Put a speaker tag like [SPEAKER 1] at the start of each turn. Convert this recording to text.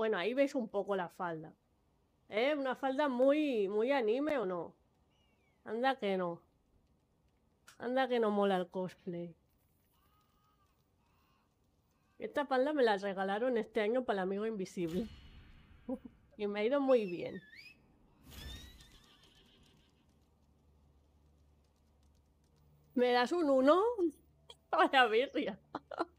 [SPEAKER 1] Bueno, ahí veis un poco la falda. ¿Eh? Una falda muy, muy anime o no. Anda que no. Anda que no mola el cosplay. Esta falda me la regalaron este año para el amigo invisible. y me ha ido muy bien. ¿Me das un 1?
[SPEAKER 2] Para ya.